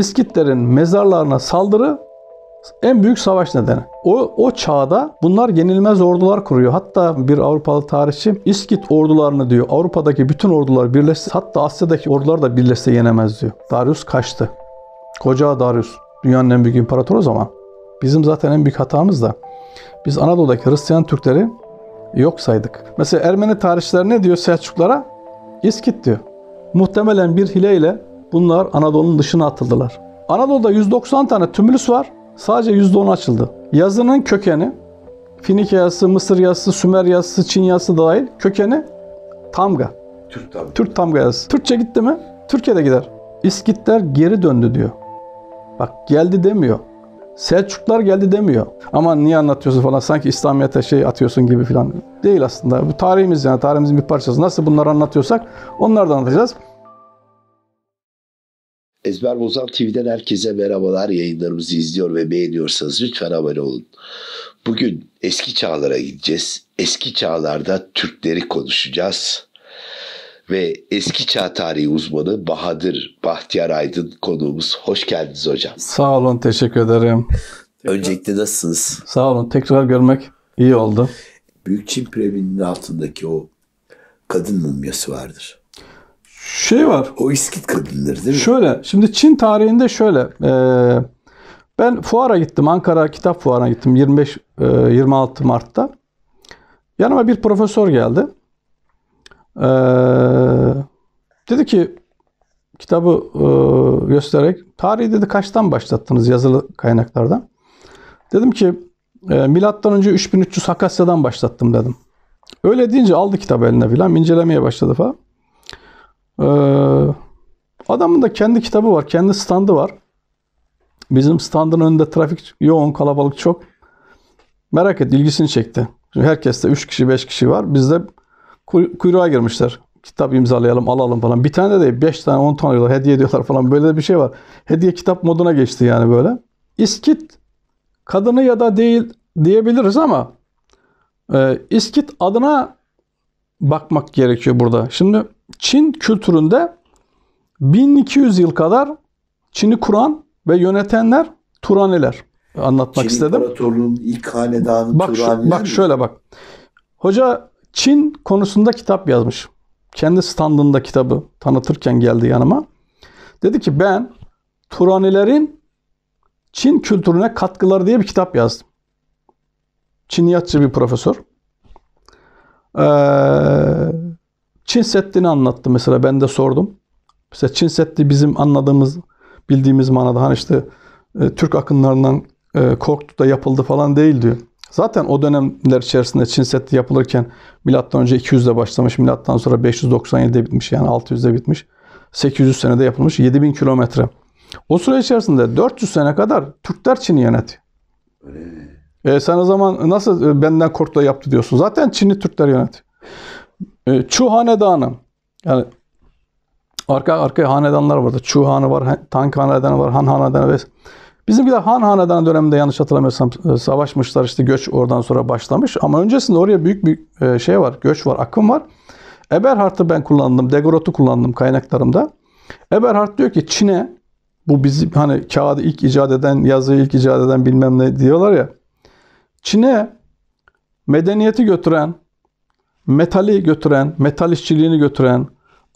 İskitlerin mezarlarına saldırı en büyük savaş nedeni. O, o çağda bunlar yenilmez ordular kuruyor. Hatta bir Avrupalı tarihçi İskit ordularını diyor Avrupa'daki bütün ordular birleşse hatta Asya'daki ordular da birleşse yenemez diyor. Darius kaçtı. Koca Darius. Dünyanın en büyük imparatoru o zaman. Bizim zaten en büyük hatamız da biz Anadolu'daki Hristiyan Türkleri yok saydık. Mesela Ermeni tarihçiler ne diyor Selçuklara? İskit diyor. Muhtemelen bir hileyle Bunlar Anadolu'nun dışına atıldılar. Anadolu'da 190 tane tümülüs var. Sadece %10 açıldı. Yazının kökeni Finike yazısı, Mısır yazısı, Sümer yazısı, Çin yazısı dahil kökeni Tamga. Türk Tamga. Türk Tamga yazısı. Türkçe gitti mi? Türkiye'de gider. İskitler geri döndü diyor. Bak geldi demiyor. Selçuklar geldi demiyor. Ama niye anlatıyorsun falan sanki İslamiyet'e şey atıyorsun gibi falan. Değil aslında. Bu tarihimiz yani tarihimizin bir parçası. Nasıl bunları anlatıyorsak onlardan anlatacağız. Ezber Bozan TV'den herkese merhabalar. Yayınlarımızı izliyor ve beğeniyorsanız lütfen abone olun. Bugün eski çağlara gideceğiz. Eski çağlarda Türkleri konuşacağız. Ve eski çağ tarihi uzmanı Bahadır Bahtiyar Aydın konuğumuz. Hoş geldiniz hocam. Sağ olun, teşekkür ederim. Tekrar. Öncelikle nasılsınız? Sağ olun, tekrar görmek iyi oldu. Büyük Çin preminin altındaki o kadın mumyası vardır. Şey var. O İskit kadınları değil mi? Şöyle. Şimdi Çin tarihinde şöyle. E, ben fuara gittim. Ankara Kitap Fuarı'na gittim. 25 e, 26 Mart'ta. Yanıma bir profesör geldi. E, dedi ki kitabı e, göstererek tarihi dedi kaçtan başlattınız yazılı kaynaklardan? Dedim ki e, milattan önce 3300 Hakasya'dan başlattım dedim. Öyle deyince aldı kitabı eline filan incelemeye başladı falan. Ee, adamın da kendi kitabı var, kendi standı var. Bizim standın önünde trafik yoğun, kalabalık çok. Merak et, ilgisini çekti. Şimdi herkeste 3 kişi, 5 kişi var. Biz de kuyruğa girmişler. Kitap imzalayalım, alalım falan. Bir tane de değil, 5 tane, 10 tane alıyorlar, hediye ediyorlar falan. Böyle de bir şey var. Hediye kitap moduna geçti yani böyle. İskit kadını ya da değil diyebiliriz ama e, İskit adına bakmak gerekiyor burada. Şimdi Çin kültüründe 1200 yıl kadar Çin'i kuran ve yönetenler Turaniler anlatmak Çin istedim. İmparatorluğun ilk hanedanı bak, Turaniler. Şu, bak mi? şöyle bak. Hoca Çin konusunda kitap yazmış. Kendi standında kitabı tanıtırken geldi yanıma. Dedi ki ben Turanilerin Çin kültürüne katkıları diye bir kitap yazdım. Çiniyatçı bir profesör. Eee Çin Seddi'ni anlattı mesela ben de sordum. Mesela Çin Seddi bizim anladığımız, bildiğimiz manada hani işte e, Türk akınlarından e, korktu da yapıldı falan değil diyor. Zaten o dönemler içerisinde Çin Seddi yapılırken milattan önce 200'de başlamış, milattan sonra 597'de bitmiş yani 600'de bitmiş. 800 senede yapılmış 7000 kilometre. O süre içerisinde 400 sene kadar Türkler Çin'i yönetiyor. E sen o zaman nasıl e, benden korktu da yaptı diyorsun. Zaten Çin'i Türkler yönetiyor. Ee, Çu Hanedanı. Yani arka arka hanedanlar vardı. Çu Hanı var, Tank Hanedanı var, Han Hanedanı ve Bizimkiler Han Hanedanı döneminde yanlış hatırlamıyorsam e, savaşmışlar işte göç oradan sonra başlamış. Ama öncesinde oraya büyük bir e, şey var, göç var, akım var. Eberhard'ı ben kullandım, Degorot'u kullandım kaynaklarımda. Eberhard diyor ki Çin'e bu bizi hani kağıdı ilk icat eden, yazıyı ilk icat eden bilmem ne diyorlar ya. Çin'e medeniyeti götüren, metali götüren, metal işçiliğini götüren,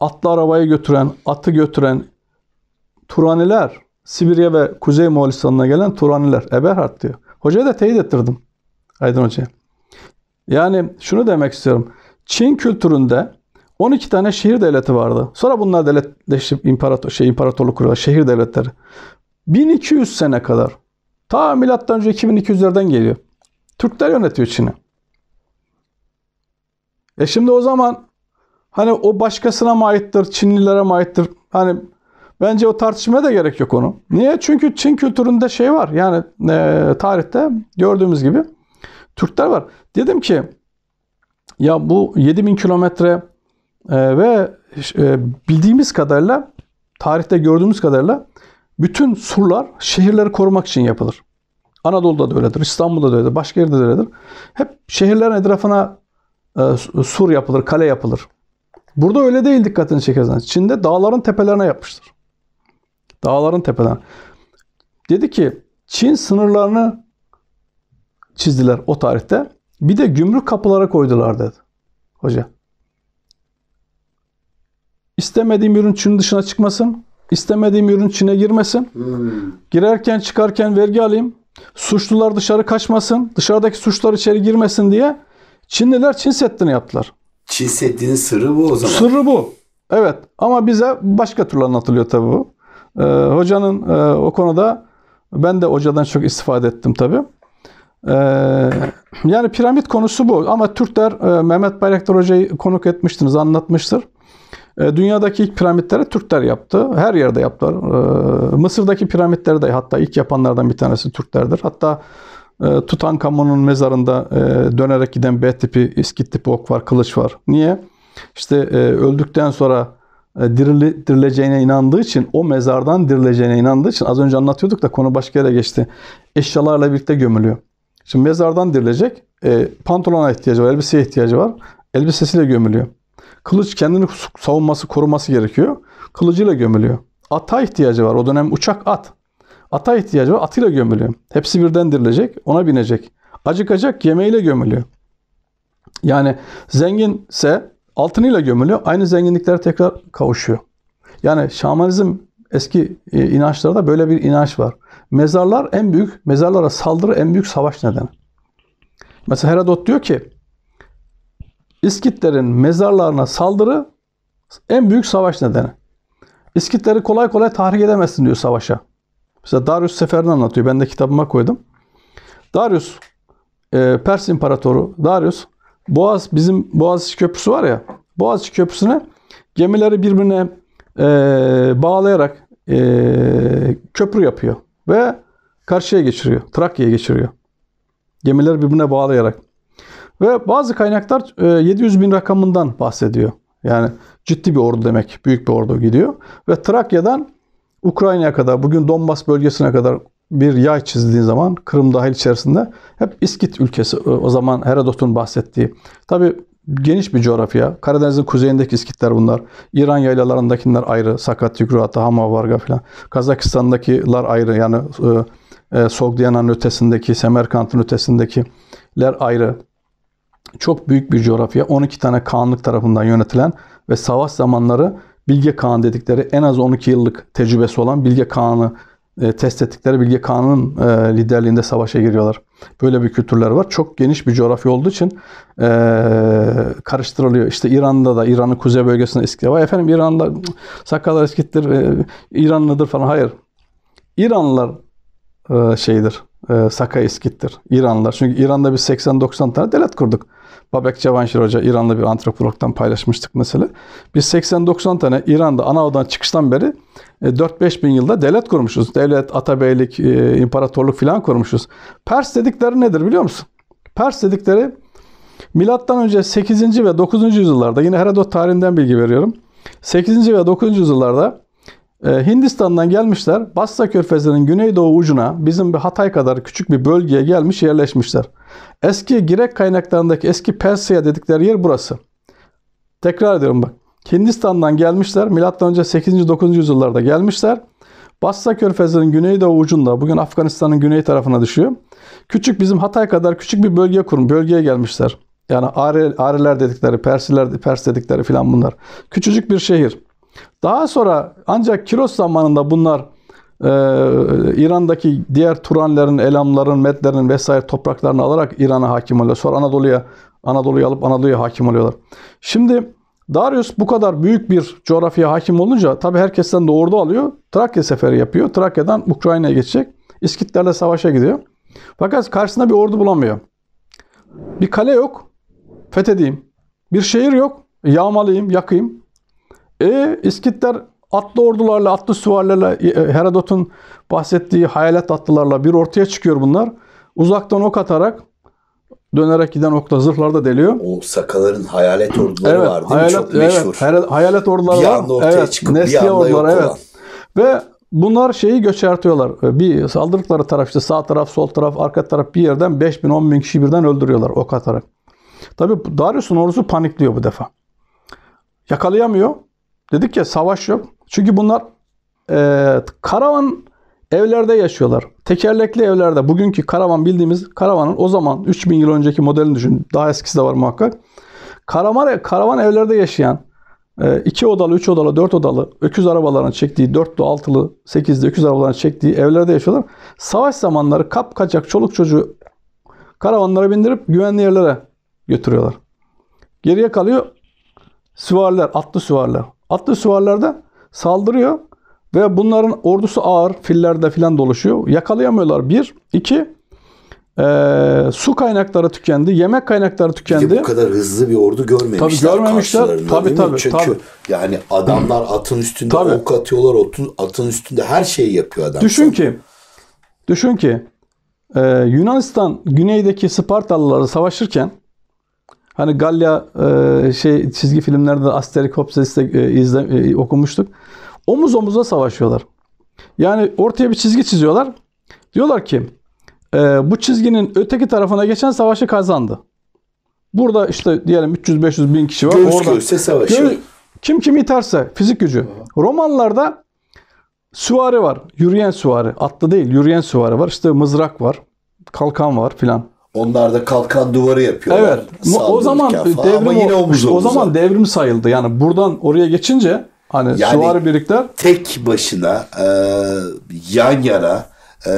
atlı arabayı götüren, atı götüren Turaniler, Sibirya ve Kuzey Moğolistan'ına gelen Turaniler, Eberhard diyor. Hocaya da teyit ettirdim Aydın Hoca'ya. Yani şunu demek istiyorum. Çin kültüründe 12 tane şehir devleti vardı. Sonra bunlar devletleşip imparator, şey, imparatorluk kuruyorlar, şehir devletleri. 1200 sene kadar. Ta milattan önce 2200'lerden geliyor. Türkler yönetiyor Çin'i. E şimdi o zaman hani o başkasına mı aittir, Çinlilere mi aittir? Hani bence o tartışmaya da gerek yok onu. Niye? Çünkü Çin kültüründe şey var. Yani e, tarihte gördüğümüz gibi Türkler var. Dedim ki ya bu 7000 kilometre e, ve e, bildiğimiz kadarıyla tarihte gördüğümüz kadarıyla bütün surlar şehirleri korumak için yapılır. Anadolu'da da öyledir, İstanbul'da da öyledir, başka yerde de öyledir. Hep şehirlerin etrafına e, sur yapılır, kale yapılır. Burada öyle değil dikkatini çekerseniz. Çin'de dağların tepelerine yapmıştır. Dağların tepelerine. Dedi ki Çin sınırlarını çizdiler o tarihte. Bir de gümrük kapılara koydular dedi hoca. İstemediğim ürün Çin dışına çıkmasın. İstemediğim ürün Çin'e girmesin. Hmm. Girerken çıkarken vergi alayım. Suçlular dışarı kaçmasın. Dışarıdaki suçlar içeri girmesin diye Çinliler Çin Seddi'ni yaptılar. Çin Seddi'nin sırrı bu o zaman. Sırrı bu. Evet ama bize başka türlü anlatılıyor tabii bu. Ee, hocanın e, o konuda ben de hocadan çok istifade ettim tabii. Ee, yani piramit konusu bu ama Türkler e, Mehmet Bayraktar Hoca'yı konuk etmiştiniz anlatmıştır. E, dünyadaki ilk piramitleri Türkler yaptı. Her yerde yaptılar. E, Mısır'daki piramitleri de hatta ilk yapanlardan bir tanesi Türklerdir. Hatta ee, Tutankamon'un mezarında e, dönerek giden B tipi, iskit tipi ok var, kılıç var. Niye? İşte e, öldükten sonra e, dirili, dirileceğine inandığı için, o mezardan dirileceğine inandığı için az önce anlatıyorduk da konu başka yere geçti. Eşyalarla birlikte gömülüyor. Şimdi mezardan dirilecek. pantolona ihtiyacı var, elbiseye ihtiyacı var. Elbisesiyle gömülüyor. Kılıç kendini savunması, koruması gerekiyor. Kılıcıyla gömülüyor. Ata ihtiyacı var. O dönem uçak at. Ata ihtiyacı var. Atıyla gömülüyor. Hepsi birden dirilecek. Ona binecek. Acıkacak yemeğiyle gömülüyor. Yani zenginse altınıyla gömülüyor. Aynı zenginliklere tekrar kavuşuyor. Yani şamanizm eski e, inançlarda böyle bir inanç var. Mezarlar en büyük, mezarlara saldırı en büyük savaş nedeni. Mesela Herodot diyor ki İskitlerin mezarlarına saldırı en büyük savaş nedeni. İskitleri kolay kolay tahrik edemezsin diyor savaşa. Mesela Darius seferini anlatıyor. Ben de kitabıma koydum. Darius e, Pers İmparatoru Darius Boğaz bizim Boğaziçi Köprüsü var ya Boğaziçi Köprüsü'ne gemileri birbirine e, bağlayarak e, köprü yapıyor ve karşıya geçiriyor. Trakya'ya geçiriyor. Gemileri birbirine bağlayarak. Ve bazı kaynaklar e, 700 bin rakamından bahsediyor. Yani ciddi bir ordu demek. Büyük bir ordu gidiyor. Ve Trakya'dan Ukrayna'ya kadar, bugün Donbas bölgesine kadar bir yay çizdiğin zaman Kırım dahil içerisinde hep İskit ülkesi e, o zaman Herodot'un bahsettiği. Tabi geniş bir coğrafya. Karadeniz'in kuzeyindeki İskitler bunlar. İran yaylalarındakiler ayrı. Sakat, Yugrata, Hamavarga filan. Kazakistan'dakiler ayrı. Yani e, e, Sogdiana'nın ötesindeki, Semerkant'ın ötesindekiler ayrı. Çok büyük bir coğrafya. 12 tane kanlık tarafından yönetilen ve savaş zamanları Bilge Kağan dedikleri en az 12 yıllık tecrübesi olan Bilge Kağan'ı e, test ettikleri Bilge Kağan'ın e, liderliğinde savaşa giriyorlar. Böyle bir kültürler var. Çok geniş bir coğrafya olduğu için e, karıştırılıyor. İşte İran'da da İran'ın kuzey bölgesinde eski var. Efendim İran'da sakallar eskittir, e, İranlıdır falan. Hayır. İranlılar e, şeydir. E, Saka eskittir. İranlılar. Çünkü İran'da biz 80-90 tane devlet kurduk. Babek Cevanşir Hoca İranlı bir antropologdan paylaşmıştık mesela. Biz 80-90 tane İran'da ana Anadolu'dan çıkıştan beri 4-5 e, bin yılda devlet kurmuşuz. Devlet, atabeylik, e, imparatorluk falan kurmuşuz. Pers dedikleri nedir biliyor musun? Pers dedikleri milattan önce 8. ve 9. yüzyıllarda yine Herodot tarihinden bilgi veriyorum. 8. ve 9. yüzyıllarda ee, Hindistan'dan gelmişler. Bassa Körfezi'nin güneydoğu ucuna bizim bir Hatay kadar küçük bir bölgeye gelmiş yerleşmişler. Eski Girek kaynaklarındaki eski Persya dedikleri yer burası. Tekrar ediyorum bak. Hindistan'dan gelmişler. Milattan önce 8. 9. yüzyıllarda gelmişler. Bassa Körfezi'nin güneydoğu ucunda bugün Afganistan'ın güney tarafına düşüyor. Küçük bizim Hatay kadar küçük bir bölge kurun bölgeye gelmişler. Yani Are, Areler dedikleri, Persiler, Pers dedikleri filan bunlar. Küçücük bir şehir. Daha sonra ancak Kiros zamanında bunlar e, İran'daki diğer Turanların, Elamların, Medlerin vesaire topraklarını alarak İran'a hakim oluyor. Sonra Anadolu'ya Anadolu'yu alıp Anadolu'ya hakim oluyorlar. Şimdi Darius bu kadar büyük bir coğrafyaya hakim olunca tabi herkesten de ordu alıyor. Trakya seferi yapıyor. Trakya'dan Ukrayna'ya geçecek. İskitlerle savaşa gidiyor. Fakat karşısında bir ordu bulamıyor. Bir kale yok. Fethedeyim. Bir şehir yok. Yağmalayayım, yakayım. E, İskitler atlı ordularla, atlı süvarilerle, e, Herodot'un bahsettiği hayalet atlılarla bir ortaya çıkıyor bunlar. Uzaktan ok atarak dönerek giden okla zırhlar da deliyor. O sakaların hayalet orduları evet, var değil hayalet, mi? Çok evet, meşhur. Hayalet, hayalet orduları bir anda ortaya evet, çıkıp Nesliye bir anda orduları, yok evet. olan. Ve bunlar şeyi göçertiyorlar. E, bir saldırdıkları taraf işte sağ taraf, sol taraf, arka taraf bir yerden 5 bin, 10 bin kişi birden öldürüyorlar ok atarak. Tabi Darius'un ordusu panikliyor bu defa. Yakalayamıyor. Dedik ya savaş yok. Çünkü bunlar e, karavan evlerde yaşıyorlar. Tekerlekli evlerde. Bugünkü karavan bildiğimiz karavanın o zaman 3000 yıl önceki modelini düşün. Daha eskisi de var muhakkak. Karavan, karavan evlerde yaşayan 2 e, odalı, 3 odalı, 4 odalı öküz arabalarını çektiği, 4'lü, 6'lı, 8'li öküz arabalarını çektiği evlerde yaşıyorlar. Savaş zamanları kap kaçak çoluk çocuğu karavanlara bindirip güvenli yerlere götürüyorlar. Geriye kalıyor süvariler, atlı süvariler. Attığı süvarilerden saldırıyor. Ve bunların ordusu ağır. Fillerde filan doluşuyor. Yakalayamıyorlar. Bir. iki e, su kaynakları tükendi. Yemek kaynakları tükendi. bu kadar hızlı bir ordu görmemişler. Tabii görmemişler. Tabii tabii. Çünkü tabii. yani adamlar hmm. atın üstünde tabii. ok atıyorlar. Otun, atın üstünde her şeyi yapıyor adam. Düşün ki düşün ki e, Yunanistan güneydeki Spartalıları savaşırken Hani Galya e, şey çizgi filmlerde Asterix Hopses'te e, e, okumuştuk. Omuz omuza savaşıyorlar. Yani ortaya bir çizgi çiziyorlar. Diyorlar ki e, bu çizginin öteki tarafına geçen savaşı kazandı. Burada işte diyelim 300-500 bin kişi var. Göğüs göğüse savaşı. Göğüs, kim kimi iterse fizik gücü. Romanlarda süvari var. Yürüyen süvari. Atlı değil yürüyen süvari var. İşte mızrak var. Kalkan var filan. Onlar da kalkan duvarı yapıyorlar. Evet. O zaman falan. devrim Ama yine omuz omuza. O zaman devrim sayıldı. Yani buradan oraya geçince hani yani süvari birlikler tek başına e, yan yana e,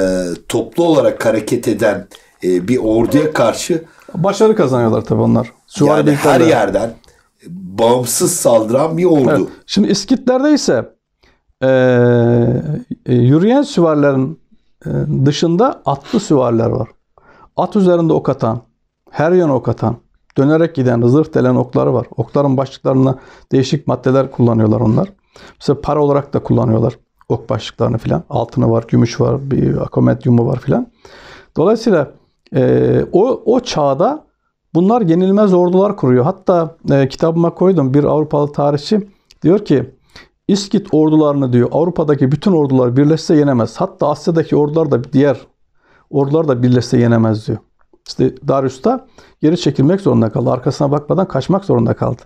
toplu olarak hareket eden e, bir orduya karşı başarı kazanıyorlar tabii onlar. Süvari yani her yerden bağımsız saldıran bir ordu. Evet. Şimdi İskitler'de ise e, e yürüyen süvarilerin e, dışında atlı süvariler var. At üzerinde ok atan, her yana ok atan, dönerek giden, zırh delen okları var. Okların başlıklarına değişik maddeler kullanıyorlar onlar. Mesela para olarak da kullanıyorlar ok başlıklarını filan. Altını var, gümüş var, bir akomedyumu var filan. Dolayısıyla e, o, o çağda bunlar yenilmez ordular kuruyor. Hatta e, kitabıma koydum bir Avrupalı tarihçi diyor ki İskit ordularını diyor Avrupa'daki bütün ordular birleşse yenemez. Hatta Asya'daki ordular da diğer Ordular da birleşse yenemez diyor. İşte Darius da geri çekilmek zorunda kaldı. Arkasına bakmadan kaçmak zorunda kaldı.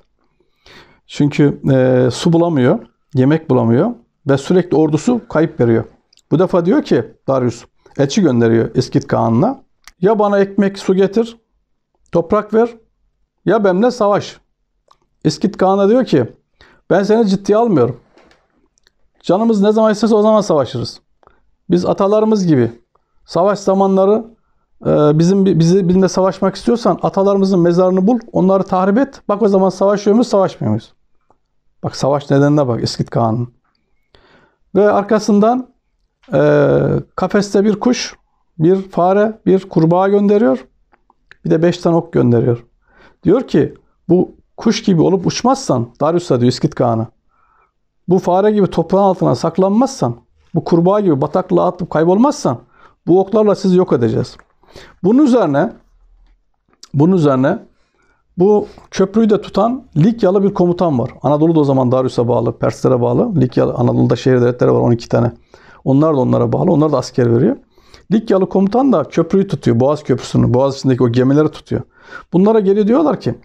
Çünkü e, su bulamıyor, yemek bulamıyor ve sürekli ordusu kayıp veriyor. Bu defa diyor ki Darius elçi gönderiyor İskit Kağan'ına. Ya bana ekmek, su getir, toprak ver ya benimle savaş. İskit Kağan'a diyor ki ben seni ciddiye almıyorum. Canımız ne zaman istese o zaman savaşırız. Biz atalarımız gibi Savaş zamanları e, bizim bizi birinde savaşmak istiyorsan atalarımızın mezarını bul, onları tahrip et. Bak o zaman savaşıyor muyuz, savaşmıyor muyuz? Bak savaş nedenine bak İskit Kağan'ın. Ve arkasından e, kafeste bir kuş, bir fare, bir kurbağa gönderiyor. Bir de beş tane ok gönderiyor. Diyor ki bu kuş gibi olup uçmazsan, Darius'a diyor İskit Kağan'a. Bu fare gibi toprağın altına saklanmazsan, bu kurbağa gibi bataklığa atıp kaybolmazsan bu oklarla sizi yok edeceğiz. Bunun üzerine bunun üzerine bu köprüyü de tutan Likyalı bir komutan var. Anadolu'da o zaman Darius'a bağlı, Perslere bağlı. Likyalı, Anadolu'da şehir devletleri var 12 tane. Onlar da onlara bağlı. Onlar da asker veriyor. Likyalı komutan da köprüyü tutuyor. Boğaz Köprüsü'nü, Boğaz içindeki o gemileri tutuyor. Bunlara geliyor diyorlar ki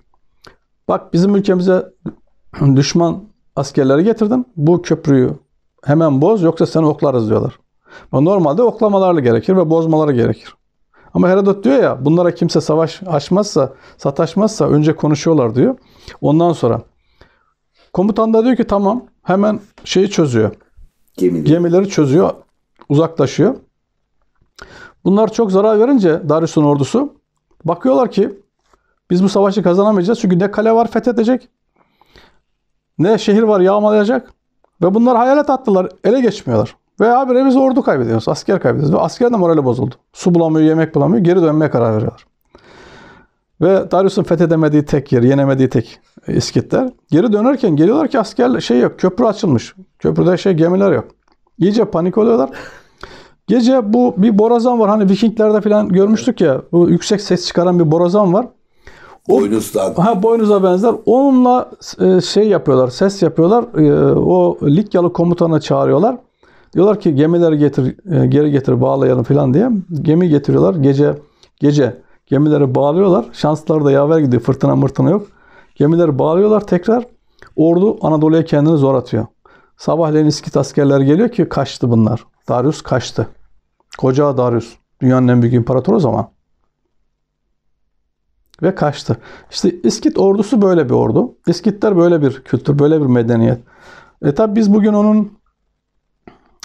bak bizim ülkemize düşman askerleri getirdin. Bu köprüyü hemen boz yoksa seni oklarız diyorlar. Normalde oklamalarla gerekir ve bozmaları gerekir. Ama Herodot diyor ya bunlara kimse savaş açmazsa, sataşmazsa önce konuşuyorlar diyor. Ondan sonra komutan da diyor ki tamam hemen şeyi çözüyor. Gemileri, Gemileri çözüyor, uzaklaşıyor. Bunlar çok zarar verince Darius'un ordusu bakıyorlar ki biz bu savaşı kazanamayacağız çünkü ne kale var fethedecek ne şehir var yağmalayacak ve bunlar hayalet attılar ele geçmiyorlar. Ve habire biz ordu kaybediyoruz, asker kaybediyoruz. Ve asker de morali bozuldu. Su bulamıyor, yemek bulamıyor. Geri dönmeye karar veriyorlar. Ve Darius'un fethedemediği tek yer, yenemediği tek İskitler. Geri dönerken geliyorlar ki asker şey yok, köprü açılmış. Köprüde şey gemiler yok. İyice panik oluyorlar. Gece bu bir borazan var. Hani Vikinglerde falan görmüştük ya. Bu yüksek ses çıkaran bir borazan var. Boynuzdan. Ha boynuza benzer. Onunla e, şey yapıyorlar, ses yapıyorlar. E, o Likyalı komutanı çağırıyorlar. Diyorlar ki gemileri getir, e, geri getir bağlayalım falan diye. Gemi getiriyorlar. Gece gece gemileri bağlıyorlar. Şansları da yaver gidiyor. Fırtına mırtına yok. Gemileri bağlıyorlar tekrar. Ordu Anadolu'ya kendini zor atıyor. Sabahleyin İskit askerler geliyor ki kaçtı bunlar. Darius kaçtı. Koca Darius. Dünyanın en büyük imparatoru o zaman. Ve kaçtı. İşte İskit ordusu böyle bir ordu. İskitler böyle bir kültür, böyle bir medeniyet. E tabi biz bugün onun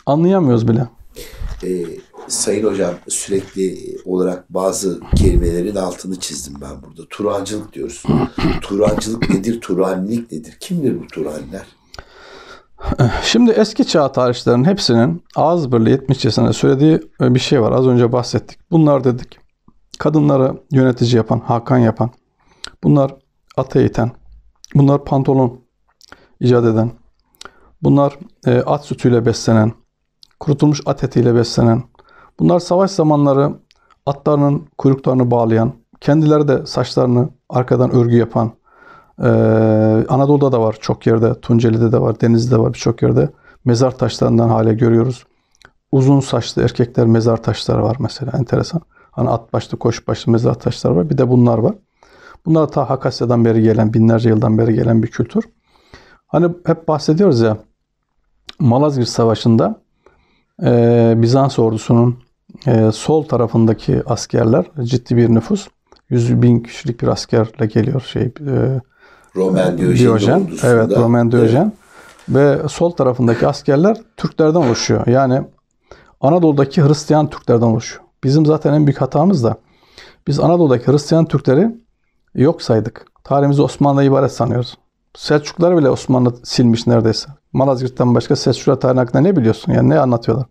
Anlayamıyoruz bile. Ee, Sayın Hocam sürekli olarak bazı kelimelerin altını çizdim ben burada. Turancılık diyoruz. Turancılık nedir? Turanlilik nedir? Kimdir bu Turanler? Şimdi eski çağ tarihçilerinin hepsinin ağız birliği etmişçesine söylediği e, bir şey var. Az önce bahsettik. Bunlar dedik. Kadınları yönetici yapan, hakan yapan. Bunlar ata eğiten. Bunlar pantolon icat eden. Bunlar e, at sütüyle beslenen kurutulmuş at etiyle beslenen, bunlar savaş zamanları atlarının kuyruklarını bağlayan, kendileri de saçlarını arkadan örgü yapan, ee, Anadolu'da da var çok yerde, Tunceli'de de var, Denizli'de var birçok yerde. Mezar taşlarından hale görüyoruz. Uzun saçlı erkekler mezar taşları var mesela enteresan. Hani at başlı, koş başlı mezar taşları var. Bir de bunlar var. Bunlar ta Hakasya'dan beri gelen, binlerce yıldan beri gelen bir kültür. Hani hep bahsediyoruz ya Malazgirt Savaşı'nda e, Bizans ordusunun e, sol tarafındaki askerler ciddi bir nüfus. 100 bin kişilik bir askerle geliyor şey e, Roman e, Diyojen. Evet Roman Diyojen. Evet. Ve sol tarafındaki askerler Türklerden oluşuyor. Yani Anadolu'daki Hristiyan Türklerden oluşuyor. Bizim zaten en büyük hatamız da biz Anadolu'daki Hristiyan Türkleri yok saydık. Tarihimizi Osmanlı'ya ibaret sanıyoruz. Selçuklar bile Osmanlı silmiş neredeyse. Malazgirt'ten başka Selçuklar tarihi hakkında ne biliyorsun? Yani ne anlatıyorlar?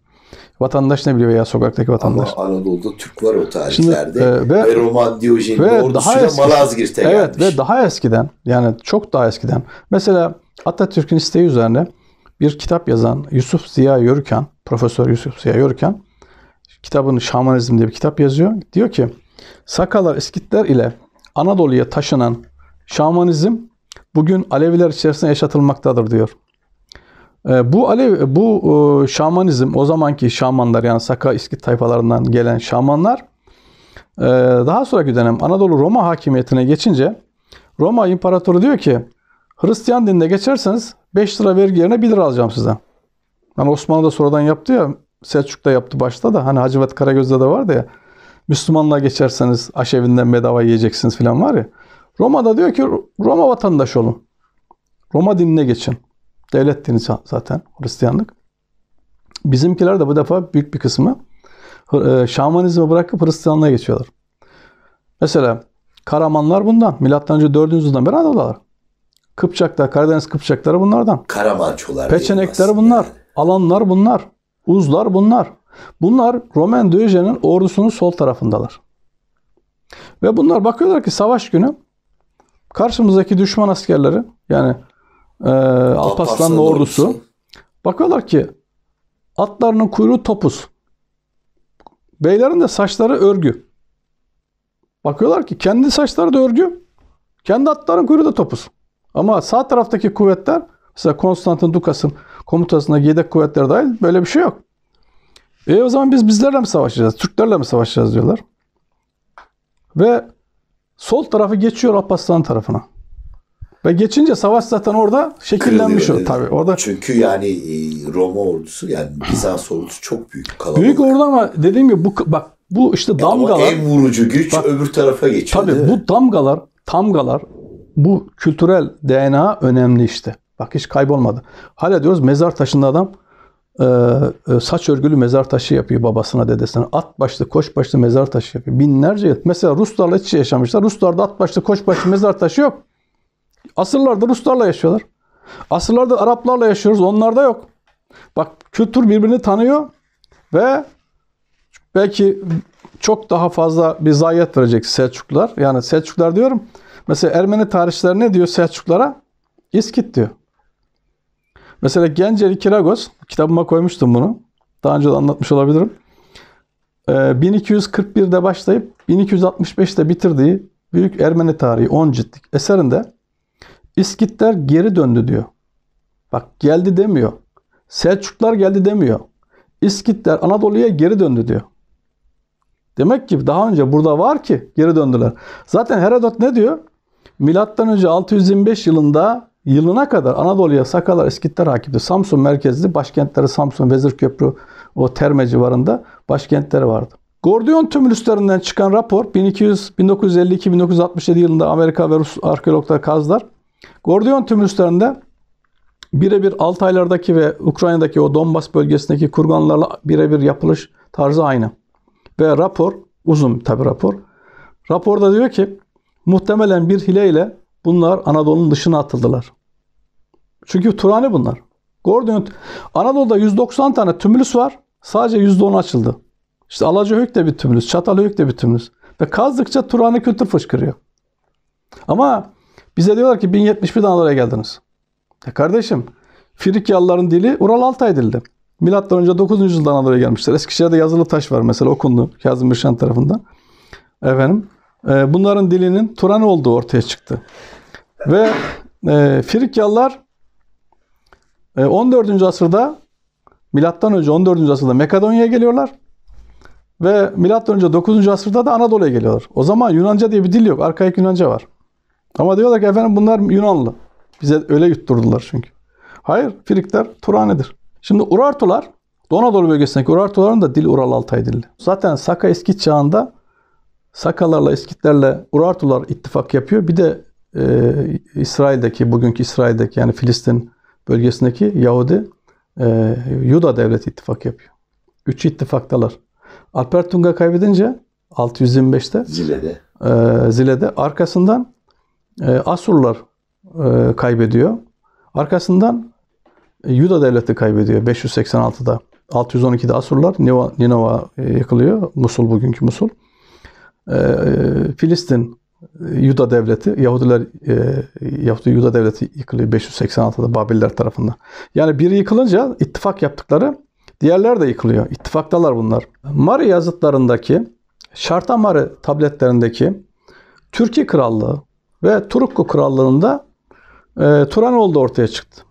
Vatandaş ne biliyor veya sokaktaki vatandaş? Ama Anadolu'da Türk var o tarihlerde. Şimdi, e, ve, ve Roman Diyojen ve ordusuyla daha Malazgirt'e evet, gelmiş. Ve daha eskiden yani çok daha eskiden. Mesela Atatürk'ün isteği üzerine bir kitap yazan Yusuf Ziya Yörükan, Profesör Yusuf Ziya Yörükan kitabını Şamanizm diye bir kitap yazıyor. Diyor ki Sakalar, İskitler ile Anadolu'ya taşınan Şamanizm bugün Aleviler içerisinde yaşatılmaktadır diyor. E, bu Alev, bu e, şamanizm o zamanki şamanlar yani Saka İskit tayfalarından gelen şamanlar e, daha sonraki dönem Anadolu Roma hakimiyetine geçince Roma imparatoru diyor ki Hristiyan dinine geçerseniz 5 lira vergi yerine 1 lira alacağım size. Hani Osmanlı da sonradan yaptı ya Selçuk da yaptı başta da hani Hacivat Karagöz'de de vardı ya Müslümanlığa geçerseniz aşevinden bedava yiyeceksiniz falan var ya. Roma'da diyor ki Roma vatandaşı olun. Roma dinine geçin. Devlet dini zaten Hristiyanlık. Bizimkiler de bu defa büyük bir kısmı e, şamanizmi bırakıp Hristiyanlığa geçiyorlar. Mesela Karamanlar bundan. Milattan önce 4. yüzyıldan beri Anadolu'lar. Kıpçaklar, Karadeniz Kıpçakları bunlardan. Karamançolar. Peçenekler bunlar. Alanlar bunlar. Uzlar bunlar. Bunlar Roman Diyojen'in ordusunun sol tarafındalar. Ve bunlar bakıyorlar ki savaş günü Karşımızdaki düşman askerleri yani e, Alparslan'ın ordusu bakıyorlar ki atlarının kuyruğu topuz. Beylerin de saçları örgü. Bakıyorlar ki kendi saçları da örgü. Kendi atların kuyruğu da topuz. Ama sağ taraftaki kuvvetler mesela Konstantin Dukas'ın komutasında yedek kuvvetler dahil böyle bir şey yok. E o zaman biz bizlerle mi savaşacağız? Türklerle mi savaşacağız diyorlar. Ve Sol tarafı geçiyor Alparslan tarafına. Ve geçince savaş zaten orada şekillenmiş Kırılıyor, o tabi. Orada çünkü yani e, Roma ordusu yani Bizans ordusu çok büyük kalabalık. Büyük orada ama dediğim gibi bu bak bu işte damgalar. Yani en vurucu güç bak, öbür tarafa geçiyor. Tabi bu damgalar, tamgalar bu kültürel DNA önemli işte. Bak hiç kaybolmadı. Hala diyoruz mezar taşında adam e, e, saç örgülü mezar taşı yapıyor babasına dedesine. At başlı koş başlı mezar taşı yapıyor. Binlerce yıl. Mesela Ruslarla hiç yaşamışlar. Ruslarda at başlı koş başlı mezar taşı yok. Asırlarda Ruslarla yaşıyorlar. Asırlarda Araplarla yaşıyoruz. Onlarda yok. Bak kültür birbirini tanıyor ve belki çok daha fazla bir zayiat verecek Selçuklular. Yani Selçuklar diyorum. Mesela Ermeni tarihçiler ne diyor Selçuklara? İskit diyor. Mesela Genceli Kiragos, kitabıma koymuştum bunu. Daha önce de anlatmış olabilirim. 1241'de ee, başlayıp 1265'te bitirdiği Büyük Ermeni Tarihi 10 ciltlik eserinde İskitler geri döndü diyor. Bak geldi demiyor. Selçuklar geldi demiyor. İskitler Anadolu'ya geri döndü diyor. Demek ki daha önce burada var ki geri döndüler. Zaten Herodot ne diyor? Milattan önce 625 yılında yılına kadar Anadolu'ya Sakalar, eskitler hakimdi. Samsun merkezli başkentleri Samsun, Vezirköprü, o Terme civarında başkentleri vardı. Gordiyon tümülüslerinden çıkan rapor 1952-1967 yılında Amerika ve Rus arkeologlar kazdılar. Gordiyon tümülüslerinde birebir Altaylardaki ve Ukrayna'daki o Donbas bölgesindeki kurganlarla birebir yapılış tarzı aynı. Ve rapor, uzun tabi rapor. Raporda diyor ki muhtemelen bir hileyle bunlar Anadolu'nun dışına atıldılar. Çünkü Turani bunlar. Gordon Anadolu'da 190 tane tümülüs var. Sadece %10 açıldı. İşte Alacahöyük de bir tümülüs, Çatalhöyük de bir tümülüs. Ve kazdıkça Turani kültür fışkırıyor. Ama bize diyorlar ki 1071'den Anadolu'ya geldiniz. Ya kardeşim Frikyalıların dili Ural Altay dildi. Milattan önce 9. yüzyıldan Anadolu'ya gelmişler. Eskişehir'de yazılı taş var mesela okundu Kazım Birşan tarafından. Efendim ee, bunların dilinin Turan olduğu ortaya çıktı. Ve e, Frikyalılar e, 14. asırda milattan önce 14. asırda Makedonya'ya geliyorlar. Ve milattan önce 9. asırda da Anadolu'ya geliyorlar. O zaman Yunanca diye bir dil yok. Arkaik Yunanca var. Ama diyorlar ki efendim bunlar Yunanlı. Bize öyle yutturdular çünkü. Hayır, Firikler Turan'edir. Şimdi Urartular, Doğu Anadolu bölgesindeki Urartuların da dil Ural Altay dilli. Zaten Saka eski çağında Sakallarla İskitlerle Urartular ittifak yapıyor. Bir de e, İsrail'deki, bugünkü İsrail'deki yani Filistin bölgesindeki Yahudi e, Yuda devleti ittifak yapıyor. Üç ittifaktalar. Alper Tunga kaybedince 625'te Zile'de, e, Zile'de arkasından e, Asurlar e, kaybediyor. Arkasından e, Yuda devleti kaybediyor 586'da. 612'de Asurlar Nineva Ninova e, yakılıyor. Musul bugünkü Musul. Ee, Filistin e, Yuda devleti, Yahudiler e, Yahudi Yuda devleti yıkılıyor 586'da Babiller tarafından. Yani biri yıkılınca ittifak yaptıkları diğerler de yıkılıyor. İttifaktalar bunlar. Mari yazıtlarındaki Şarta Mari tabletlerindeki Türkiye Krallığı ve Turukku Krallığı'nda e, Turanoğlu da ortaya çıktı.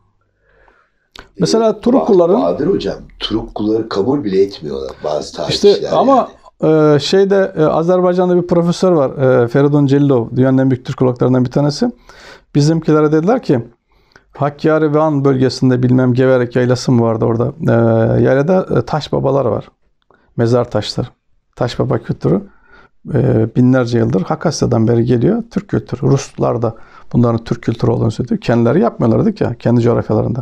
Mesela ee, Turukluların... Bahadır hocam, Turukluları kabul bile etmiyorlar bazı tarihçiler. İşte ama yani. Ee, şeyde e, Azerbaycan'da bir profesör var. E, Feridun Celilov. Dünyanın en büyük kulaklarından bir tanesi. Bizimkilere dediler ki Hakkari Van bölgesinde bilmem Geverek yaylası mı vardı orada. Ee, e, yaylada taş babalar var. Mezar taşları. Taş baba kültürü ee, binlerce yıldır Hakasya'dan beri geliyor. Türk kültürü. Ruslar da bunların Türk kültürü olduğunu söylüyor. Kendileri yapmıyorlardı ki kendi coğrafyalarında.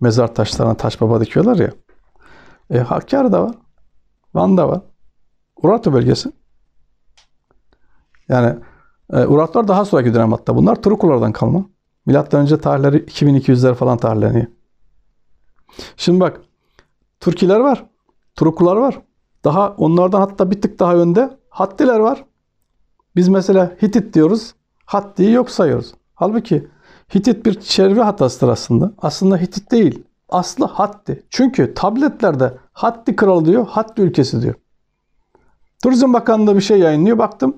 Mezar taşlarına taş baba dikiyorlar ya. E, Hakkari var. Van'da var. Urartu bölgesi. Yani e, Urartular daha sonraki dönem hatta. Bunlar Trukulardan kalma. Milattan önce tarihleri 2200'ler falan tarihleniyor. Şimdi bak Türkiler var. Trukular var. Daha onlardan hatta bir tık daha önde Hattiler var. Biz mesela Hitit diyoruz. Hatti'yi yok sayıyoruz. Halbuki Hitit bir çevre hatasıdır aslında. Aslında Hitit değil. Aslı Hatti. Çünkü tabletlerde Hatti kralı diyor, Hatti ülkesi diyor. Turizm Bakanlığı bir şey yayınlıyor. Baktım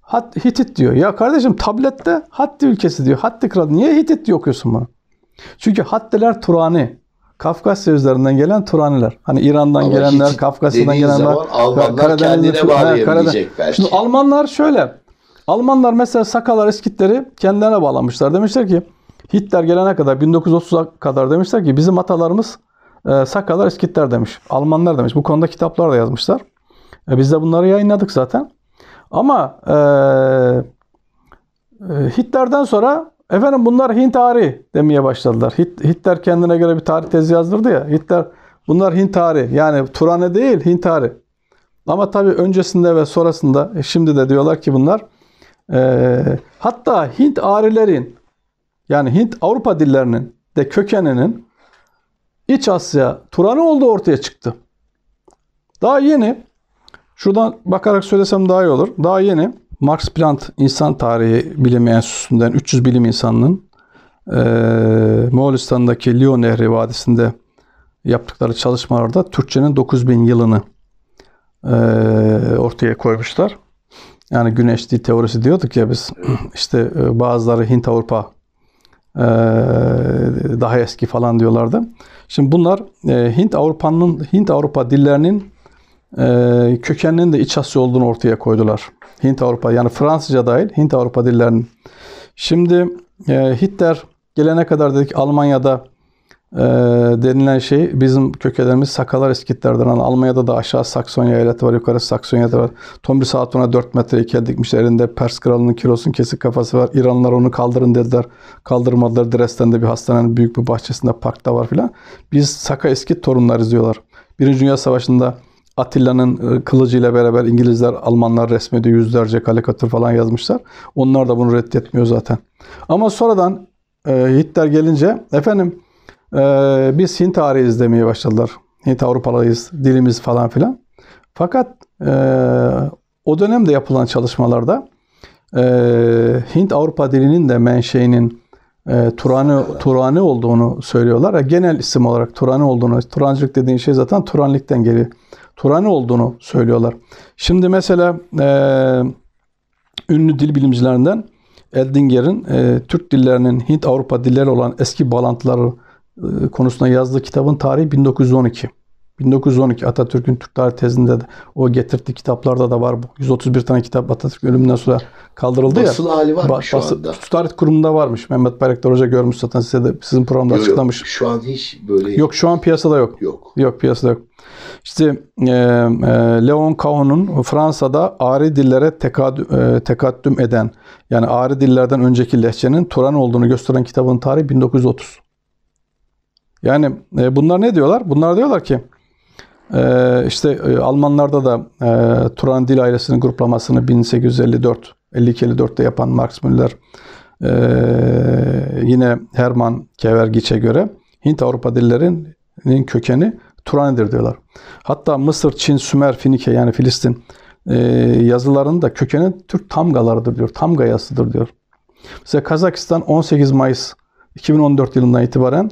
Hat, Hitit diyor. Ya kardeşim tablette Hatti ülkesi diyor. Hatti kralı. Niye Hitit diye okuyorsun bana? Çünkü Hattiler Turani. Kafkasya üzerinden gelen Turaniler. Hani İran'dan Ama gelenler, Kafkasya'dan gelenler. Almanlar kendine bağlayabilecek Karadeniz. belki. Şimdi Almanlar şöyle. Almanlar mesela Sakalar Eskitleri kendilerine bağlamışlar. Demişler ki Hitler gelene kadar 1930'a kadar demişler ki bizim atalarımız e, Sakalar Eskitler demiş. Almanlar demiş. Bu konuda kitaplar da yazmışlar. E, biz de bunları yayınladık zaten. Ama e, e, Hitler'den sonra efendim bunlar Hint tarihi demeye başladılar. Hitler kendine göre bir tarih tezi yazdırdı ya. Hitler bunlar Hint tarihi. Yani Turan'ı değil Hint tarihi. Ama tabii öncesinde ve sonrasında e, şimdi de diyorlar ki bunlar e, hatta Hint arilerin yani Hint Avrupa dillerinin de kökeninin İç Asya Turanı olduğu ortaya çıktı. Daha yeni Şuradan bakarak söylesem daha iyi olur. Daha yeni Max Planck insan Tarihi Bilim Enstitüsü'nden 300 bilim insanının e, Moğolistan'daki Lyon Nehri Vadisi'nde yaptıkları çalışmalarda Türkçenin 9000 yılını e, ortaya koymuşlar. Yani güneşli teorisi diyorduk ya biz işte bazıları Hint Avrupa e, daha eski falan diyorlardı. Şimdi bunlar e, Hint Avrupa'nın Hint Avrupa dillerinin e, kökeninin de İç Asya olduğunu ortaya koydular. Hint Avrupa yani Fransızca dahil Hint Avrupa dillerinin. Şimdi e, Hitler gelene kadar dedik Almanya'da e, denilen şey bizim kökenlerimiz Sakalar Eskitler'den. Yani Almanya'da da aşağı Saksonya eyaleti var, yukarı Saksonya'da var. Tomri Saatun'a 4 metre heykel dikmiş elinde Pers kralının kilosun kesik kafası var. İranlılar onu kaldırın dediler. Kaldırmadılar. Dresden'de bir hastanenin büyük bir bahçesinde parkta var filan. Biz Saka Eskit torunlar izliyorlar Birinci Dünya Savaşı'nda Atilla'nın e, kılıcıyla beraber İngilizler, Almanlar resmediği yüzlerce kalikatür falan yazmışlar. Onlar da bunu reddetmiyor zaten. Ama sonradan e, Hitler gelince efendim e, biz Hint tarihi izlemeye başladılar. Hint Avrupalıyız, dilimiz falan filan. Fakat e, o dönemde yapılan çalışmalarda e, Hint Avrupa dilinin de menşeinin e, Turani, Turani olduğunu söylüyorlar. Yani e, genel isim olarak Turani olduğunu, Turancılık dediğin şey zaten Turanlikten geliyor. Turan olduğunu söylüyorlar. Şimdi mesela e, ünlü dil bilimcilerinden Eldinger'in e, Türk dillerinin Hint-Avrupa dilleri olan eski bağlantıları e, konusunda yazdığı kitabın tarihi 1912. 1912 Atatürk'ün Türk Tarih tezinde de o getirdiği kitaplarda da var bu. 131 tane kitap Atatürk ölümünden sonra kaldırıldı basılı ya. hali var ba- şu anda. Türk Tarih Kurumu'nda varmış. Mehmet Bayraktar Hoca görmüş zaten size de sizin programda açıklamış. Yok, şu an hiç böyle Yok şu an piyasada yok. Yok. Yok piyasada yok. İşte e, e, Leon Kahn'un Fransa'da ari dillere tekad, e, tekaddüm eden yani ari dillerden önceki lehçenin Turan olduğunu gösteren kitabın tarihi 1930. Yani e, bunlar ne diyorlar? Bunlar diyorlar ki ee, işte e, Almanlarda da e, Turan Dil ailesinin gruplamasını 1854 52-54'te yapan Max Müller e, yine Hermann Kevergiç'e göre Hint Avrupa dillerinin kökeni Turan'dır diyorlar. Hatta Mısır, Çin, Sümer, Finike yani Filistin yazılarının da kökeni Türk tamgalarıdır diyor. Tamga yazısıdır diyor. Mesela Kazakistan 18 Mayıs 2014 yılından itibaren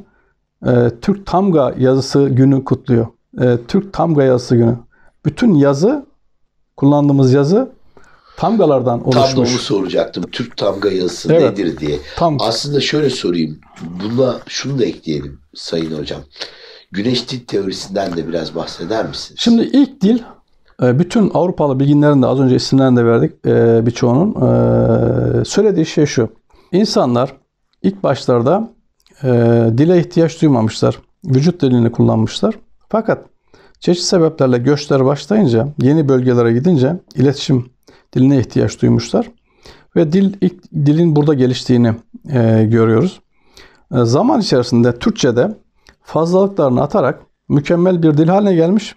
Türk Tamga yazısı günü kutluyor e, Türk Tamga yazısı günü. Bütün yazı, kullandığımız yazı tamgalardan oluşmuş. Tam da onu soracaktım. Türk tamga yazısı evet. nedir diye. Tam. Aslında şöyle sorayım. Buna şunu da ekleyelim Sayın Hocam. Güneş dil teorisinden de biraz bahseder misiniz? Şimdi ilk dil e, bütün Avrupalı bilginlerin de az önce isimlerini de verdik e, birçoğunun. E, söylediği şey şu. İnsanlar ilk başlarda dile ihtiyaç duymamışlar. Vücut dilini kullanmışlar. Fakat Çeşitli sebeplerle göçler başlayınca, yeni bölgelere gidince iletişim diline ihtiyaç duymuşlar. Ve dil ilk dilin burada geliştiğini e, görüyoruz. E, zaman içerisinde Türkçe'de fazlalıklarını atarak mükemmel bir dil haline gelmiş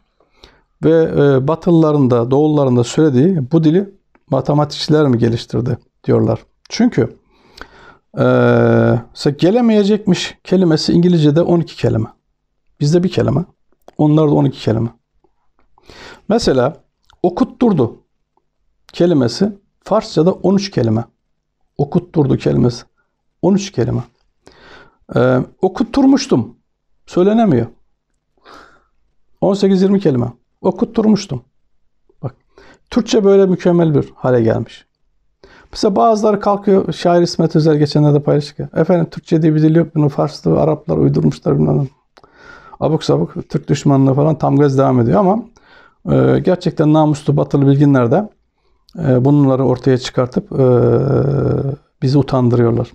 ve e, Batılıların da Doğulların da söylediği bu dili matematikçiler mi geliştirdi diyorlar. Çünkü e, gelemeyecekmiş kelimesi İngilizce'de 12 kelime. Bizde bir kelime. Onlar da 12 kelime. Mesela okutturdu kelimesi Farsça'da 13 kelime. Okutturdu kelimesi 13 kelime. Ee, okutturmuştum. Söylenemiyor. 18-20 kelime. Okutturmuştum. Bak. Türkçe böyle mükemmel bir hale gelmiş. Mesela bazıları kalkıyor. Şair İsmet Özel geçenlerde paylaştık. Efendim Türkçe diye bir dil yok. Bunu Farslı Araplar uydurmuşlar bilmem abuk sabuk Türk düşmanlığı falan tam gaz devam ediyor ama e, gerçekten namuslu batılı bilginler de e, bunları ortaya çıkartıp e, bizi utandırıyorlar.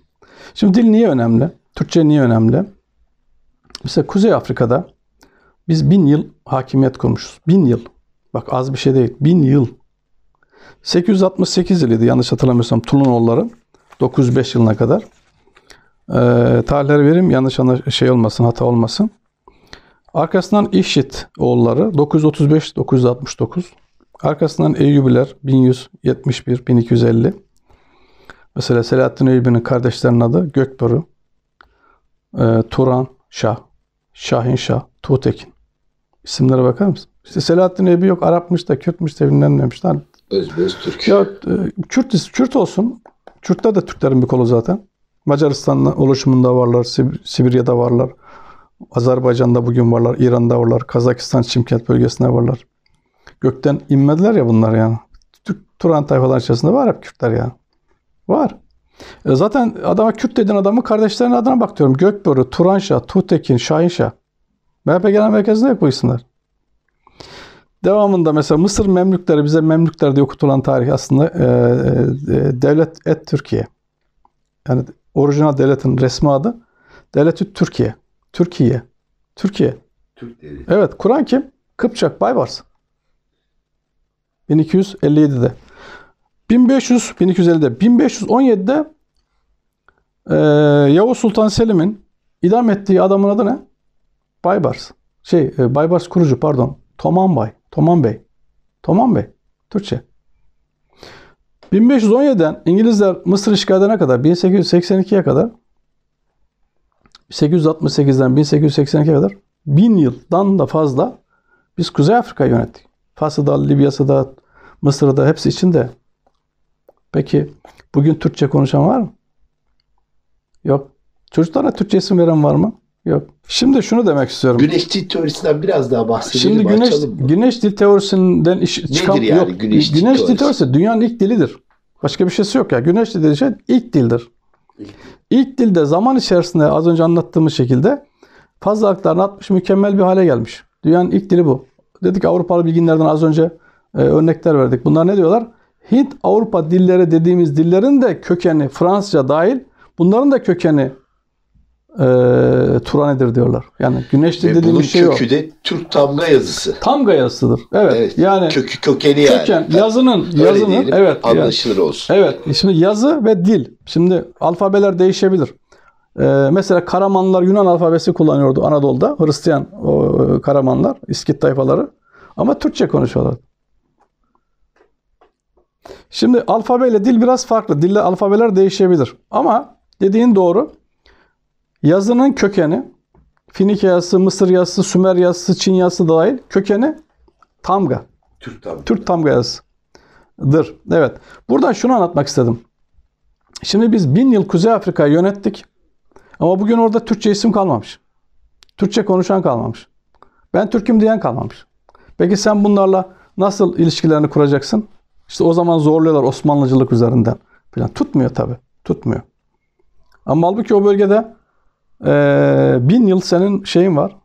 Şimdi dil niye önemli? Türkçe niye önemli? Mesela Kuzey Afrika'da biz bin yıl hakimiyet kurmuşuz. Bin yıl. Bak az bir şey değil. Bin yıl. 868 yıl yanlış hatırlamıyorsam Tulunoğulları 905 yılına kadar. E, tarihleri vereyim yanlış şey olmasın, hata olmasın. Arkasından İşit oğulları 935-969. Arkasından Eyyubiler 1171-1250. Mesela Selahaddin Eyyubi'nin kardeşlerinin adı Gökbörü, e, Turan Şah, Şahin Şah, Tuğtekin. İsimlere bakar mısın? İşte Selahaddin Eyyubi yok Arapmış da Kürtmüş de bilmemmiş. Özbez Türk. Ya, e, Kürt, Kürt olsun. Kürtler de Türklerin bir kolu zaten. Macaristan'ın oluşumunda varlar, Sib- Sibirya'da varlar. Azerbaycan'da bugün varlar, İran'da varlar, Kazakistan, Çimkent bölgesinde varlar. Gökten inmediler ya bunlar yani. Türk Turan tayfalar içerisinde var hep Kürtler yani. Var. E zaten adama Kürt dediğin adamın kardeşlerinin adına bakıyorum. diyorum. Gökbörü, Turanşah, Tuğtekin, Şahinşah. MHP Genel Merkezi'nde yok bu isimler. Devamında mesela Mısır Memlükleri bize Memlükler diye okutulan tarih aslında e, e, e Devlet et Türkiye. Yani orijinal devletin resmi adı Devlet-i Türkiye. Türkiye. Türkiye. Türk devleti. Evet. Kur'an kim? Kıpçak Baybars. 1257'de. 1500 1250'de 1517'de e, Yavuz Sultan Selim'in idam ettiği adamın adı ne? Baybars. Şey, e, Baybars kurucu pardon. Toman Bay. Toman Bey. Toman Bey. Türkçe. 1517'den İngilizler Mısır işgaline kadar 1882'ye kadar 868'den 1882'ye kadar bin yıldan da fazla biz Kuzey Afrika yönettik. Fas'ı da, Libya'sı da, Mısır'ı da hepsi içinde. Peki bugün Türkçe konuşan var mı? Yok. Çocuklara Türkçe isim veren var mı? Yok. Şimdi şunu demek istiyorum. Güneş dil teorisinden biraz daha bahsedelim. Şimdi güneş, güneş dil teorisinden iş, Nedir çıkan yani yok. Güneş, güneş dil teorisi dünyanın ilk dilidir. Başka bir şeysi yok ya. Güneş dil dediği şey ilk dildir. İlk dilde zaman içerisinde az önce anlattığımız şekilde fazlalıklarını atmış mükemmel bir hale gelmiş. Dünyanın ilk dili bu. Dedik Avrupalı bilginlerden az önce e, örnekler verdik. Bunlar ne diyorlar? Hint Avrupa dilleri dediğimiz dillerin de kökeni Fransızca dahil bunların da kökeni e, nedir diyorlar. Yani güneştir dediğim bunun şey yok. kökü de Türk Tamga yazısı. Tamga yazısıdır. Evet. evet. Yani kökü kökeni yani. Köken, yazının Öyle yazının diyelim, evet anlaşılır yani. olsun. Evet. Şimdi yazı ve dil. Şimdi alfabeler değişebilir. Ee, mesela Karamanlar Yunan alfabesi kullanıyordu Anadolu'da. Hristiyan o, Karamanlar, İskit tayfaları. Ama Türkçe konuşuyorlar. Şimdi alfabeyle dil biraz farklı. Dille alfabeler değişebilir. Ama dediğin doğru. Yazının kökeni Finike yazısı, Mısır yazısı, Sümer yazısı, Çin yazısı dahil kökeni Tamga. Türk Tamga. Türk Tamga yazısıdır. Evet. Buradan şunu anlatmak istedim. Şimdi biz bin yıl Kuzey Afrika'yı yönettik. Ama bugün orada Türkçe isim kalmamış. Türkçe konuşan kalmamış. Ben Türk'üm diyen kalmamış. Peki sen bunlarla nasıl ilişkilerini kuracaksın? İşte o zaman zorluyorlar Osmanlıcılık üzerinden. Falan. Tutmuyor tabii. Tutmuyor. Ama halbuki o bölgede ee, bin yıl senin şeyin var.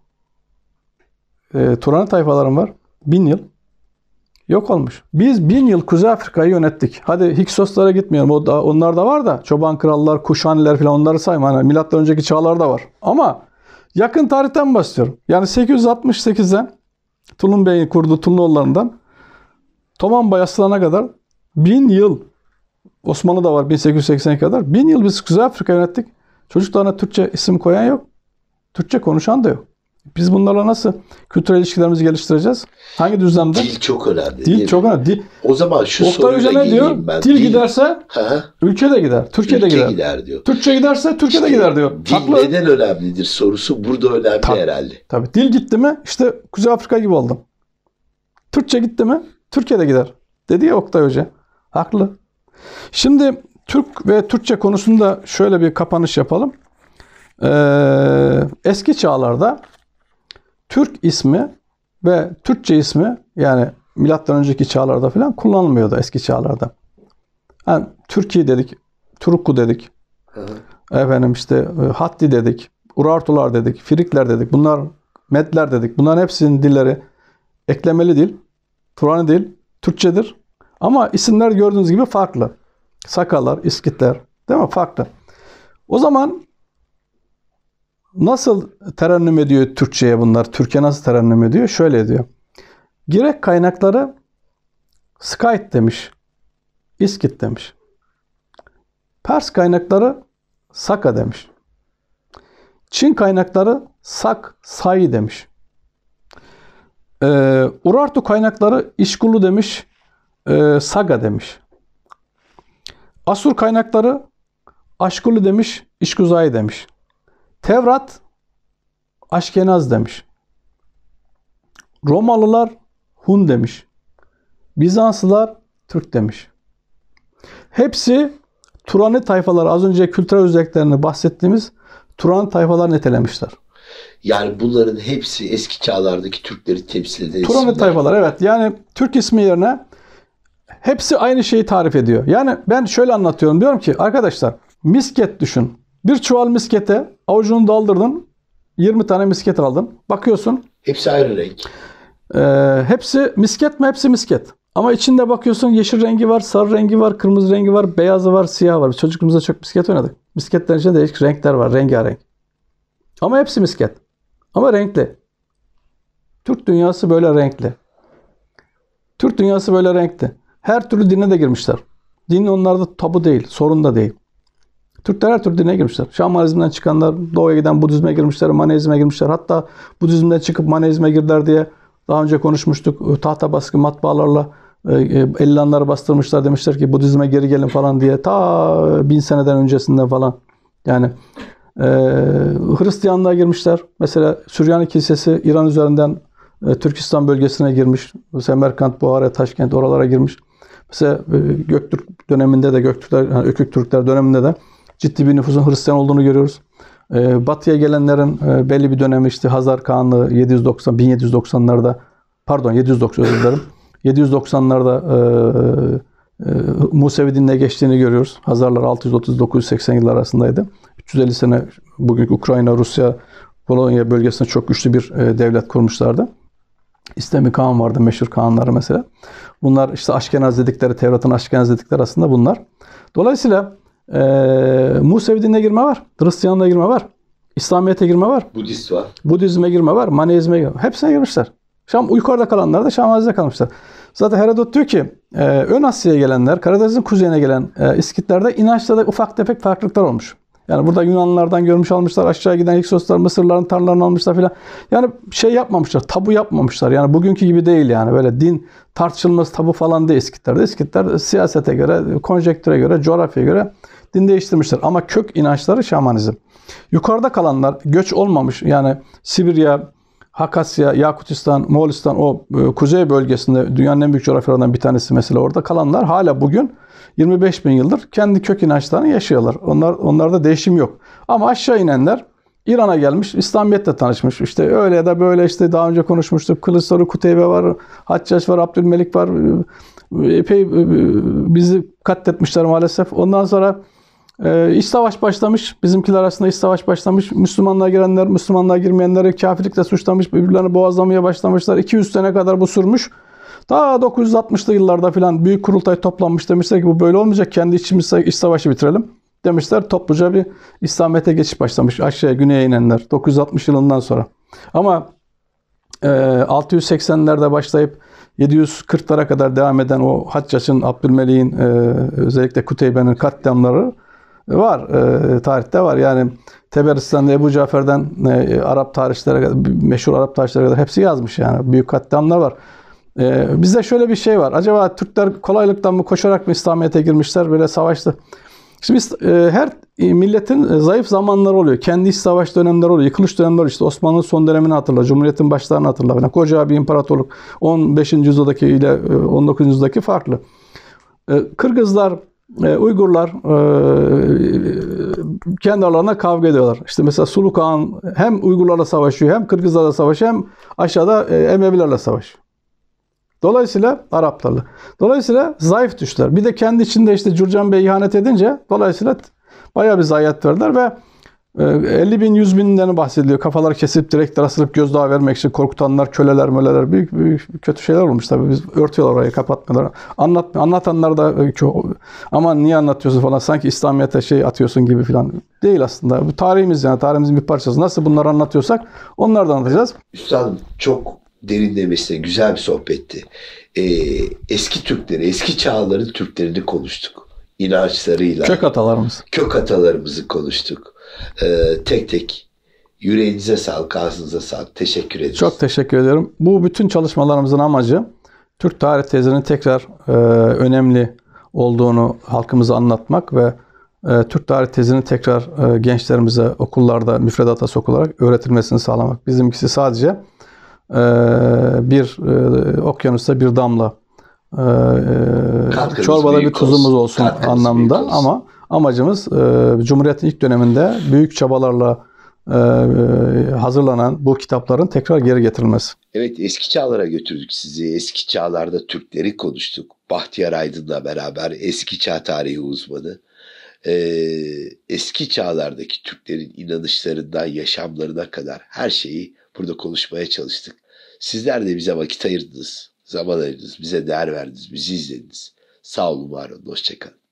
Ee, Turan'ın tayfaların var. Bin yıl. Yok olmuş. Biz bin yıl Kuzey Afrika'yı yönettik. Hadi Hiksoslara gitmiyorum. O da, onlar da var da. Çoban krallar, Kuşaniler falan onları sayma. Hani milattan önceki çağlarda var. Ama yakın tarihten bahsediyorum. Yani 868'den Tulun Bey'in kurduğu Tulunoğullarından Toman Bayaslan'a kadar bin yıl Osmanlı da var 1880'e kadar. Bin yıl biz Kuzey Afrika yönettik. Çocuklarına Türkçe isim koyan yok. Türkçe konuşan da yok. Biz bunlarla nasıl kültürel ilişkilerimizi geliştireceğiz? Hangi düzlemde? Dil çok önemli. Dil çok önemli. Dil. O zaman şu Oktay soruyu Hoca ne diyor? Ben. Dil, dil giderse ha. ülke de gider. Türkiye ülke de gider. gider diyor. Türkçe giderse Türkiye işte, de gider diyor. Dil Haklı. neden önemlidir sorusu burada önemli tabii, herhalde. Tabii. Dil gitti mi işte Kuzey Afrika gibi oldum. Türkçe gitti mi Türkiye de gider. Dedi ya Oktay Hoca. Haklı. Şimdi Türk ve Türkçe konusunda şöyle bir kapanış yapalım. Ee, eski çağlarda Türk ismi ve Türkçe ismi yani milattan önceki çağlarda falan kullanılmıyordu eski çağlarda. Yani Türkiye dedik, Turukku dedik. Hı. Efendim işte e, Hatti dedik, Urartular dedik, Firikler dedik. Bunlar Medler dedik. Bunların hepsinin dilleri eklemeli dil, Turani dil, Türkçedir. Ama isimler gördüğünüz gibi farklı. Sakalar, İskitler değil mi? Farklı. O zaman nasıl terennüm ediyor Türkçe'ye bunlar? Türkçe nasıl terennüm ediyor? Şöyle diyor. Girek kaynakları Skait demiş. İskit demiş. Pers kaynakları Saka demiş. Çin kaynakları Sak, Sayi demiş. Ee, Urartu kaynakları İşkulu demiş. E, saga demiş. Asur kaynakları Aşkulu demiş, İşkuzay demiş. Tevrat Aşkenaz demiş. Romalılar Hun demiş. Bizanslılar Türk demiş. Hepsi Turani tayfaları az önce kültürel özelliklerini bahsettiğimiz Turan tayfalar nitelemişler. Yani bunların hepsi eski çağlardaki Türkleri temsil eden Turani isimler. tayfalar evet. Yani Türk ismi yerine Hepsi aynı şeyi tarif ediyor. Yani ben şöyle anlatıyorum. Diyorum ki arkadaşlar misket düşün. Bir çuval miskete avucunu daldırdın. 20 tane misket aldın. Bakıyorsun. Hepsi ayrı renk. E, hepsi misket mi? Hepsi misket. Ama içinde bakıyorsun yeşil rengi var, sarı rengi var, kırmızı rengi var, beyazı var, siyah var. Biz çocukluğumuzda çok misket oynadık. Misketlerin içinde değişik renkler var, rengarenk. Ama hepsi misket. Ama renkli. Türk dünyası böyle renkli. Türk dünyası böyle renkli. Her türlü dine de girmişler. Din onlarda tabu değil, sorun da değil. Türkler her türlü dine girmişler. Şamanizmden çıkanlar, doğuya giden Budizm'e girmişler, Maneizm'e girmişler. Hatta Budizm'den çıkıp Maneizm'e girdiler diye daha önce konuşmuştuk. Tahta baskı matbaalarla e, e, Ellanları bastırmışlar demişler ki Budizm'e geri gelin falan diye. Ta bin seneden öncesinde falan. Yani e, Hristiyanlığa girmişler. Mesela Süryani Kilisesi İran üzerinden e, Türkistan bölgesine girmiş. Semerkant, Buhara, Taşkent oralara girmiş. Mesela e, Göktürk döneminde de Göktürkler, yani Ökük Türkler döneminde de ciddi bir nüfusun Hristiyan olduğunu görüyoruz. E, Batı'ya gelenlerin e, belli bir dönemi işte Hazar Kağanlı 790 1790'larda pardon 790 özür dilerim. 790'larda e, e, Musevi dinine geçtiğini görüyoruz. Hazarlar 639 980 yıllar arasındaydı. 350 sene bugünkü Ukrayna, Rusya, Polonya bölgesinde çok güçlü bir e, devlet kurmuşlardı. İstemi Kaan vardı meşhur Kaanları mesela. Bunlar işte Aşkenaz dedikleri, Tevrat'ın Aşkenaz dedikleri aslında bunlar. Dolayısıyla e, Musevi dinine girme var. Hristiyanlığa girme var. İslamiyet'e girme var. Budist var. Budizm'e girme var. Maneizm'e girme var. Hepsine girmişler. Şam yukarıda kalanlar da Şamazi'de kalmışlar. Zaten Herodot diyor ki e, Ön Asya'ya gelenler, Karadeniz'in kuzeyine gelen e, İskitlerde inançlarda ufak tefek farklılıklar olmuş. Yani burada Yunanlardan görmüş almışlar, aşağı giden Hiksoslar, Mısırların tarlalarını almışlar filan. Yani şey yapmamışlar, tabu yapmamışlar. Yani bugünkü gibi değil yani. Böyle din tartışılmaz tabu falan değil Eskitler'de. Eskitler siyasete göre, konjektüre göre, coğrafyaya göre din değiştirmişler. Ama kök inançları şamanizm. Yukarıda kalanlar göç olmamış yani Sibirya, Hakasya, Yakutistan, Moğolistan o e, kuzey bölgesinde dünyanın en büyük coğrafyalarından bir tanesi mesela orada kalanlar hala bugün 25 bin yıldır kendi kök inançlarını yaşıyorlar. Onlar, onlarda değişim yok. Ama aşağı inenler İran'a gelmiş, İslamiyet'le tanışmış. İşte öyle ya da böyle işte daha önce konuşmuştuk. Kılıçdaroğlu, Kuteybe var, Haccaç var, Abdülmelik var. E, epey e, bizi katletmişler maalesef. Ondan sonra ee, iç savaş başlamış. Bizimkiler arasında iç savaş başlamış. Müslümanlar girenler, Müslümanlar girmeyenleri kafirlikle suçlamış. Birbirlerini boğazlamaya başlamışlar. 200 sene kadar bu sürmüş. Daha 960'lı yıllarda filan büyük kurultay toplanmış. Demişler ki bu böyle olmayacak. Kendi içimizde iç savaşı bitirelim. Demişler topluca bir İslamiyet'e geçiş başlamış. Aşağıya güneye inenler. 960 yılından sonra. Ama e, 680'lerde başlayıp 740'lara kadar devam eden o Haccac'ın, Abdülmelik'in, e, özellikle Kuteybe'nin katliamları var. E, tarihte var. Yani Teberistan'da Ebu Cafer'den e, Arap tarihçilere meşhur Arap tarihçilere kadar hepsi yazmış yani. Büyük katliamlar var. E, bizde şöyle bir şey var. Acaba Türkler kolaylıktan mı koşarak mı İslamiyet'e girmişler böyle savaştı? Şimdi e, her milletin zayıf zamanları oluyor. Kendi iç savaş dönemleri oluyor. Yıkılış dönemleri işte Osmanlı'nın son dönemini hatırla. Cumhuriyet'in başlarını hatırla. Yani koca bir imparatorluk 15. yüzyıldaki ile 19. E, yüzyıldaki farklı. E, Kırgızlar e, Uygurlar e, kendi aralarına kavga ediyorlar. İşte mesela Suluk Han hem Uygurlarla savaşıyor, hem Kırgızlarla savaşıyor, hem aşağıda e, Emevilerle savaşıyor. Dolayısıyla Araplarla. Dolayısıyla zayıf düştüler. Bir de kendi içinde işte Cürcan Bey ihanet edince dolayısıyla bayağı bir zayiat verdiler ve 50 ee, bin, 100 binden bahsediliyor. Kafalar kesip direkt asılıp gözdağı vermek için korkutanlar, köleler, möleler büyük, büyük kötü şeyler olmuş tabii. Biz örtüyorlar orayı, kapatmıyorlar. Anlat, anlatanlar da e, çok ama niye anlatıyorsun falan sanki İslamiyet'e şey atıyorsun gibi falan. Değil aslında. Bu tarihimiz yani tarihimizin bir parçası. Nasıl bunları anlatıyorsak onları da anlatacağız. Üstadım çok derinlemesine güzel bir sohbetti. Ee, eski Türkleri, eski çağların Türklerini konuştuk. İnançlarıyla. Kök atalarımız. Kök atalarımızı konuştuk ee, tek tek yüreğinize sağlık, ağzınıza sağlık. Teşekkür ederiz. Çok teşekkür ediyorum. Bu bütün çalışmalarımızın amacı Türk tarih tezinin tekrar e, önemli olduğunu halkımıza anlatmak ve e, Türk tarih tezini tekrar e, gençlerimize okullarda müfredata sokularak öğretilmesini sağlamak. Bizimkisi sadece e, bir e, okyanusta bir damla e, e çorbada bir tuzumuz olsun, olsun anlamda ama Amacımız e, Cumhuriyet'in ilk döneminde büyük çabalarla e, e, hazırlanan bu kitapların tekrar geri getirilmesi. Evet eski çağlara götürdük sizi. Eski çağlarda Türkleri konuştuk. Bahtiyar Aydın'la beraber eski çağ tarihi uzmanı. E, eski çağlardaki Türklerin inanışlarından yaşamlarına kadar her şeyi burada konuşmaya çalıştık. Sizler de bize vakit ayırdınız, zaman ayırdınız, bize değer verdiniz, bizi izlediniz. Sağ olun, var olun, hoşçakalın.